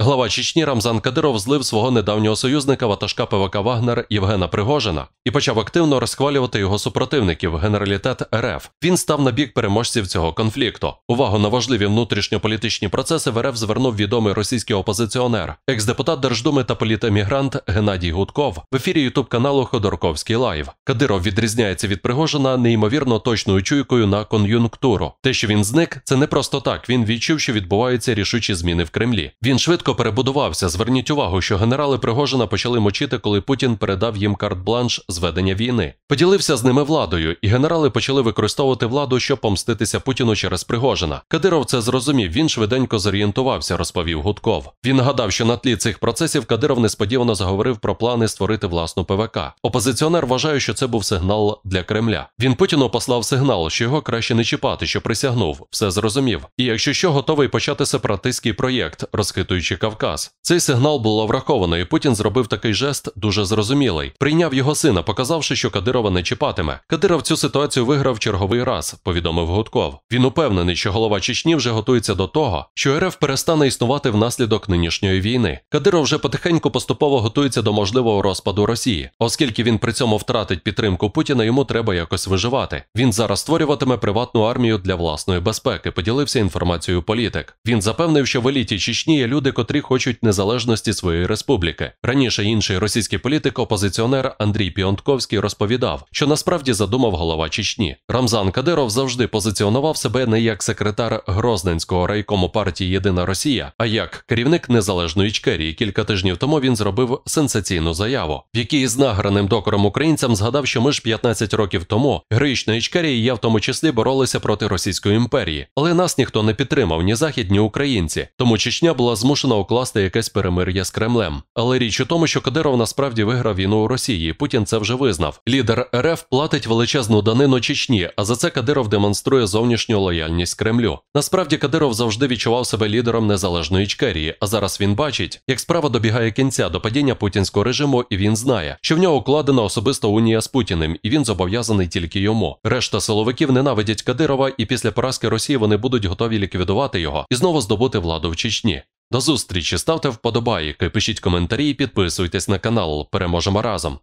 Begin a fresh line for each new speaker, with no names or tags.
Глава Чечні Рамзан Кадиров злив свого недавнього союзника ватажка ПВК Вагнер Євгена Пригожина і почав активно розхвалювати його супротивників. Генералітет РФ він став на бік переможців цього конфлікту. Увагу на важливі внутрішньополітичні процеси в РФ звернув відомий російський опозиціонер, екс-депутат Держдуми та політемігрант Геннадій Гудков в ефірі Ютуб каналу Ходорковський Лайв. Кадиров відрізняється від Пригожина неймовірно точною чуйкою на кон'юнктуру. Те, що він зник, це не просто так. Він відчув, що відбуваються рішучі зміни в Кремлі. Він швидко швидко перебудувався. Зверніть увагу, що генерали Пригожина почали мочити, коли Путін передав їм карт-бланш зведення війни. Поділився з ними владою, і генерали почали використовувати владу, щоб помститися Путіну через Пригожина. Кадиров це зрозумів. Він швиденько зорієнтувався, розповів Гудков. Він нагадав, що на тлі цих процесів Кадиров несподівано заговорив про плани створити власну ПВК. Опозиціонер вважає, що це був сигнал для Кремля. Він Путіну послав сигнал, що його краще не чіпати, що присягнув, все зрозумів. І якщо що готовий почати сепаратистський проєкт, розхитуючи Кавказ. Цей сигнал було враховано, і Путін зробив такий жест дуже зрозумілий. Прийняв його сина, показавши, що Кадирова не чіпатиме. Кадиров цю ситуацію виграв черговий раз, повідомив Гудков. Він упевнений, що голова Чечні вже готується до того, що РФ перестане існувати внаслідок нинішньої війни. Кадиров вже потихеньку поступово готується до можливого розпаду Росії, оскільки він при цьому втратить підтримку Путіна, йому треба якось виживати. Він зараз створюватиме приватну армію для власної безпеки. Поділився інформацією політик. Він запевнив, що в еліті Чечні є люди, котрі котрі хочуть незалежності своєї республіки. Раніше інший російський політик, опозиціонер Андрій Піонтковський розповідав, що насправді задумав голова Чечні. Рамзан Кадиров завжди позиціонував себе не як секретар Грозненського райкому партії Єдина Росія, а як керівник незалежної Чкерії. Кілька тижнів тому він зробив сенсаційну заяву, в якій з награним докором українцям згадав, що ми ж 15 років тому героїчна Ічкерія і я в тому числі боролися проти Російської імперії, але нас ніхто не підтримав, ні західні українці. Тому Чечня була змушена укласти якесь перемир'я з Кремлем. Але річ у тому, що Кадиров насправді виграв війну у Росії. Путін це вже визнав. Лідер РФ платить величезну данину Чечні, а за це Кадиров демонструє зовнішню лояльність Кремлю. Насправді Кадиров завжди відчував себе лідером незалежної Чкерії, а зараз він бачить, як справа добігає кінця до падіння путінського режиму, і він знає, що в нього укладена особиста унія з Путіним, і він зобов'язаний тільки йому. Решта силовиків ненавидять Кадирова, і після поразки Росії вони будуть готові ліквідувати його і знову здобути владу в Чечні. До зустрічі, ставте вподобайки, пишіть коментарі і підписуйтесь на канал. Переможемо разом!